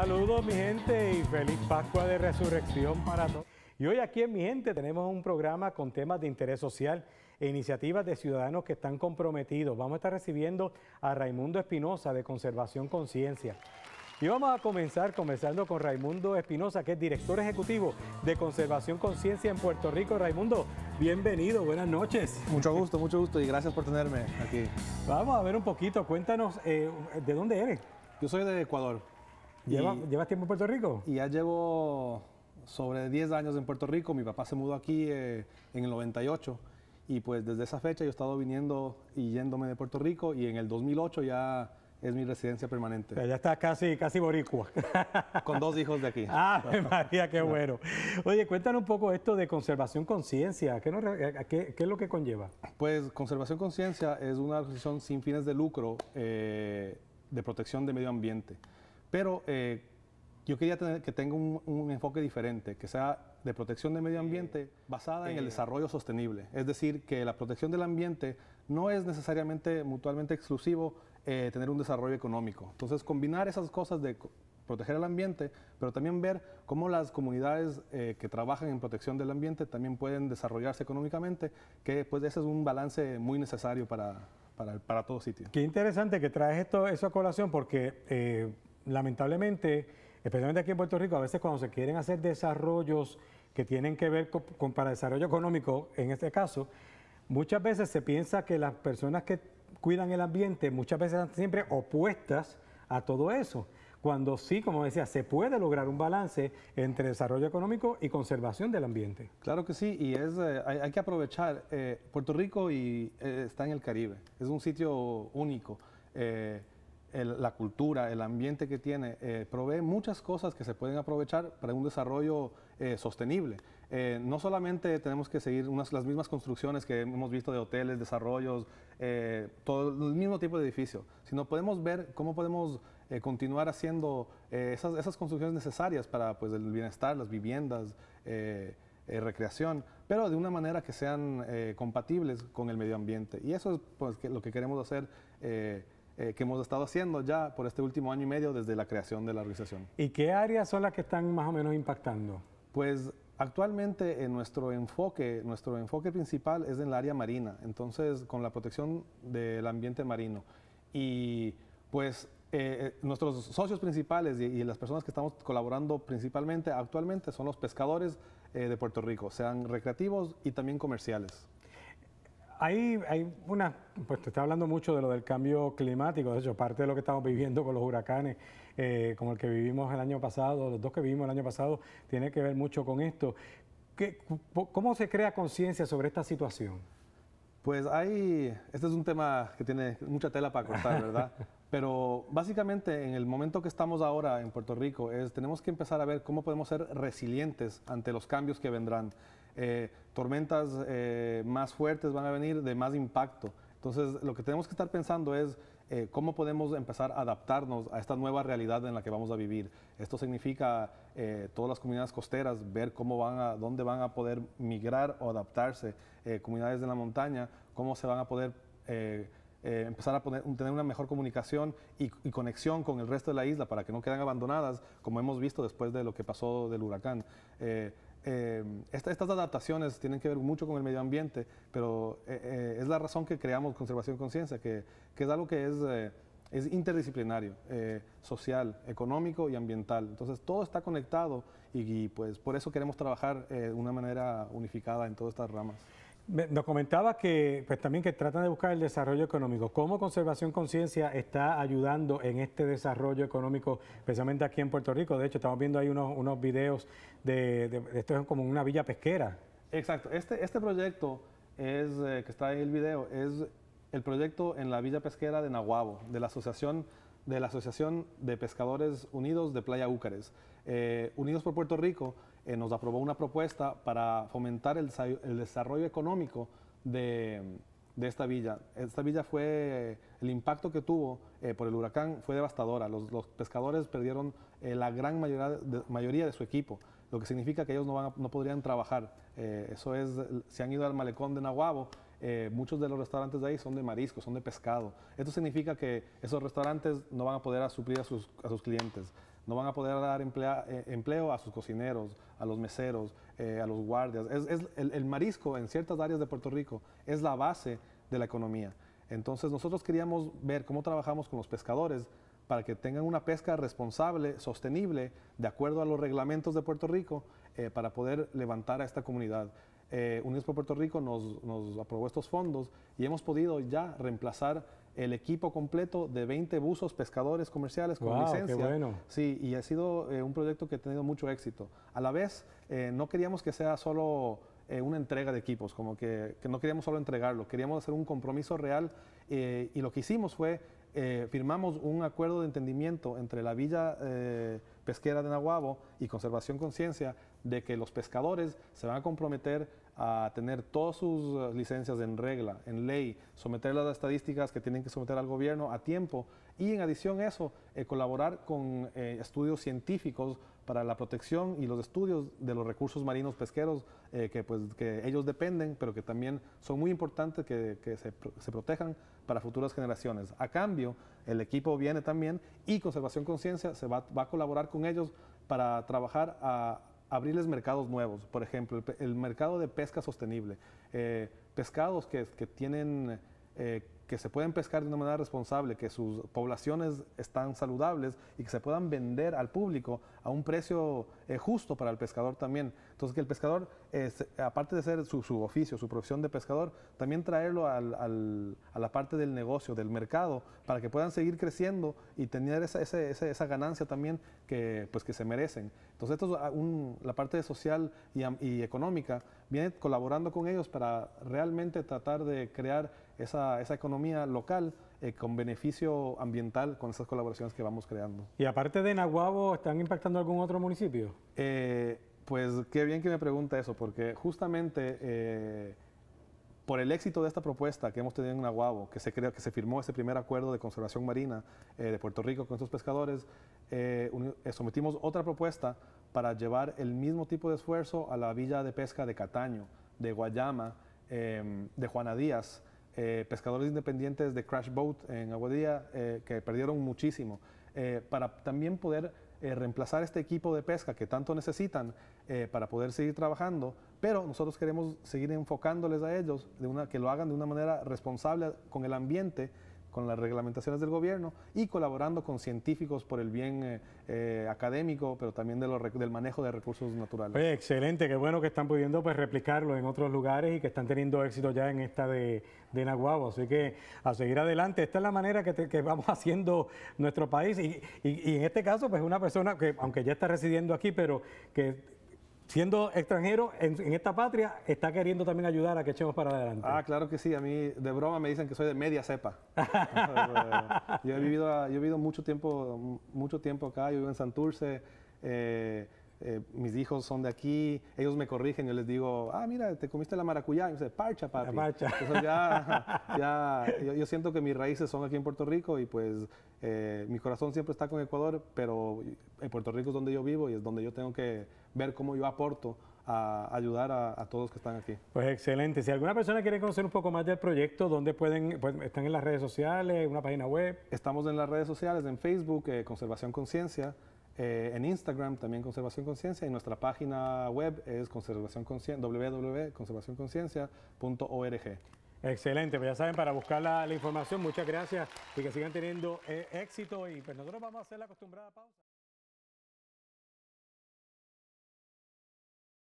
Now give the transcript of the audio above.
Saludos mi gente y feliz Pascua de Resurrección para todos. Y hoy aquí en mi gente tenemos un programa con temas de interés social e iniciativas de ciudadanos que están comprometidos. Vamos a estar recibiendo a Raimundo Espinosa de Conservación Conciencia. Y vamos a comenzar comenzando con Raimundo Espinosa, que es director ejecutivo de Conservación Conciencia en Puerto Rico. Raimundo, bienvenido, buenas noches. Mucho gusto, mucho gusto y gracias por tenerme aquí. Vamos a ver un poquito, cuéntanos, eh, ¿de dónde eres? Yo soy de Ecuador. Lleva, ¿Llevas tiempo en Puerto Rico? Y ya llevo sobre 10 años en Puerto Rico. Mi papá se mudó aquí eh, en el 98 y pues desde esa fecha yo he estado viniendo y yéndome de Puerto Rico y en el 2008 ya es mi residencia permanente. ya está casi, casi boricua. Con dos hijos de aquí. Ah, María, qué bueno. Oye, cuéntanos un poco esto de conservación conciencia. ¿Qué, es lo que conlleva? Pues conservación conciencia es una organización sin fines de lucro eh, de protección de medio ambiente. Pero eh, yo quería tener, que tenga un, enfoque diferente, que sea de protección del medio ambiente basada en el desarrollo sostenible. Es decir, que la protección del ambiente no es necesariamente mutuamente exclusivo eh, tener un desarrollo económico. Entonces, combinar esas cosas de proteger el ambiente, pero también ver cómo las comunidades eh, que trabajan en protección del ambiente también pueden desarrollarse económicamente, que pues ese es un balance muy necesario para, para, para todo sitio. Qué interesante que traes esto, eso a colación, porque lamentablemente, especialmente aquí en Puerto Rico, a veces cuando se quieren hacer desarrollos que tienen que ver con, para desarrollo económico, en este caso, muchas veces se piensa que las personas que cuidan el ambiente muchas veces están siempre opuestas a todo eso. Cuando sí, como decía, se puede lograr un balance entre desarrollo económico y conservación del ambiente. Claro que sí, y es, eh, hay, que aprovechar. Eh, Puerto Rico y, eh, está en el Caribe, es un sitio único la cultura, el ambiente que tiene, eh, provee muchas cosas que se pueden aprovechar para un desarrollo eh, sostenible. Eh, no solamente tenemos que seguir unas, las mismas construcciones que hemos visto de hoteles, desarrollos, todo el mismo tipo de edificio, sino podemos ver cómo podemos continuar haciendo esas, esas, construcciones necesarias para pues, el bienestar, las viviendas. recreación, pero de una manera que sean compatibles con el medio ambiente. Y eso es pues, lo que queremos hacer eh, que hemos estado haciendo ya por este último año y medio desde la creación de la organización. ¿Y qué áreas son las que están más o menos impactando? Pues actualmente en eh, nuestro enfoque, nuestro enfoque principal es en el área marina, entonces con la protección del ambiente marino. Y pues eh, nuestros socios principales y, las personas que estamos colaborando principalmente actualmente son los pescadores de Puerto Rico, sean recreativos y también comerciales. Hay, hay una, pues te está hablando mucho de lo del cambio climático, de hecho, parte de lo que estamos viviendo con los huracanes, eh, como el que vivimos el año pasado, los dos que vivimos el año pasado, tiene que ver mucho con esto. ¿Cómo se crea conciencia sobre esta situación? Pues hay, este es un tema que tiene mucha tela para cortar, ¿verdad? Pero básicamente en el momento que estamos ahora en Puerto Rico es tenemos que empezar a ver cómo podemos ser resilientes ante los cambios que vendrán. Eh, tormentas eh, más fuertes van a venir, de más impacto. Entonces, lo que tenemos que estar pensando es eh, cómo podemos empezar a adaptarnos a esta nueva realidad en la que vamos a vivir. Esto significa todas las comunidades costeras, ver cómo van a, dónde van a poder migrar o adaptarse, comunidades de la montaña, cómo se van a poder empezar a poner, tener una mejor comunicación y, y, conexión con el resto de la isla para que no queden abandonadas, como hemos visto después de lo que pasó del huracán. Em, estas adaptaciones tienen que ver mucho con el medio ambiente, pero eh, eh, es la razón que creamos Conservación Conciencia, que, que es algo que es, eh, interdisciplinario, social, económico y ambiental. Entonces todo está conectado y, pues por eso queremos trabajar de una manera unificada en todas estas ramas. Nos comentaba que pues, también que tratan de buscar el desarrollo económico. ¿Cómo Conservación Conciencia está ayudando en este desarrollo económico, especialmente aquí en Puerto Rico? De hecho, estamos viendo ahí unos, unos videos de, esto es como una villa pesquera. Exacto. Este, este proyecto es eh, que está en el video es el proyecto en la villa pesquera de Nahuabo, de la Asociación de la Asociación de Pescadores Unidos de Playa Úcares. Eh, Unidos por Puerto Rico eh, nos aprobó una propuesta para fomentar el, desarrollo económico de, esta villa. Esta villa fue, el impacto que tuvo eh, por el huracán fue devastadora. Los, pescadores perdieron la gran mayoría de, mayoría de, su equipo, lo que significa que ellos no, no podrían trabajar. eso es, se han ido al malecón de Nahuabo eh, muchos de los restaurantes de ahí son de marisco, son de pescado. Esto significa que esos restaurantes no van a poder a suplir a sus, clientes no van a poder dar eh, empleo a sus cocineros, a los meseros, eh, a los guardias. el, marisco en ciertas áreas de Puerto Rico es la base de la economía. Entonces nosotros queríamos ver cómo trabajamos con los pescadores para que tengan una pesca responsable, sostenible, de acuerdo a los reglamentos de Puerto Rico, para poder levantar a esta comunidad eh, Unidos por Puerto Rico nos, aprobó estos fondos y hemos podido ya reemplazar el equipo completo de 20 buzos pescadores comerciales con licencia. bueno. Sí, y ha sido eh, un proyecto que ha tenido mucho éxito. A la vez, eh, no queríamos que sea solo eh, una entrega de equipos, como que, no queríamos solo entregarlo, queríamos hacer un compromiso real y lo que hicimos fue firmamos un acuerdo de entendimiento entre la Villa Pesquera de Nahuabo y Conservación Conciencia de que los pescadores se van a comprometer a tener todas sus eh, licencias en regla, en ley, someter las estadísticas que tienen que someter al gobierno a tiempo y en adición a eso, eh, colaborar con eh, estudios científicos para la protección y los estudios de los recursos marinos pesqueros que, pues, que ellos dependen, pero que también son muy importantes que, se, protejan para futuras generaciones. A cambio, el equipo viene también y Conservación Conciencia se va, va a colaborar con ellos para trabajar a abrirles mercados nuevos, por ejemplo, el, mercado de pesca sostenible, eh, pescados que, que tienen eh, que se pueden pescar de una manera responsable, que sus poblaciones están saludables y que se puedan vender al público a un precio eh, justo para el pescador también. Entonces, que el pescador, aparte de ser su, oficio, su profesión de pescador, también traerlo a la parte del negocio, del mercado, para que puedan seguir creciendo y tener esa, ganancia también que, pues, que se merecen. Entonces, esto es la parte social y, y económica viene colaborando con ellos para realmente tratar de crear esa, economía local eh, con beneficio ambiental con esas colaboraciones que vamos creando. Y aparte de Nahuabo, ¿están impactando algún otro municipio? Eh, pues qué bien que me pregunta eso, porque justamente eh, por el éxito de esta propuesta que hemos tenido en Nahuabo, que se, que se firmó ese primer acuerdo de conservación marina de Puerto Rico con esos pescadores, sometimos otra propuesta para llevar el mismo tipo de esfuerzo a la villa de pesca de Cataño, de Guayama, em, de Juana Díaz, eh, pescadores independientes de Crash Boat en Aguadilla, eh, que perdieron muchísimo, eh, para también poder reemplazar este equipo de pesca que tanto necesitan para poder seguir trabajando, pero nosotros queremos seguir enfocándoles a ellos de una, que lo hagan de una manera responsable con el ambiente con las reglamentaciones del gobierno y colaborando con científicos por el bien eh, eh, académico, pero también del manejo de recursos naturales. excelente, qué bueno que están pudiendo pues, replicarlo en otros lugares y que están teniendo éxito ya en esta de, de Así que a seguir adelante, esta es la manera que, vamos haciendo nuestro país y, y en este caso, pues una persona que aunque ya está residiendo aquí, pero que siendo extranjero en, esta patria, está queriendo también ayudar a que echemos para adelante. Ah, claro que sí. A mí, de broma, me dicen que soy de media cepa. Eh, yo, he vivido, mucho tiempo, mucho tiempo acá. Yo vivo en Santurce. Eh, eh, mis hijos son de aquí, ellos me corrigen, yo les digo, ah, mira, te comiste la maracuyá, y me dice, parcha, papi. La parcha. Entonces ya, ya yo, siento que mis raíces son aquí en Puerto Rico y pues eh, mi corazón siempre está con Ecuador, pero en Puerto Rico es donde yo vivo y es donde yo tengo que ver cómo yo aporto a ayudar a, todos que están aquí. Pues excelente. Si alguna persona quiere conocer un poco más del proyecto, ¿dónde pueden? Pues, ¿Están en las redes sociales, una página web? Estamos en las redes sociales, en Facebook, eh, Conservación Conciencia. Eh, en Instagram también Conservación Conciencia y nuestra página web es www.conservacionconciencia.org. Excelente, pues ya saben, para buscar la, información, muchas gracias y que sigan teniendo eh, éxito y pues nosotros vamos a hacer la acostumbrada pausa.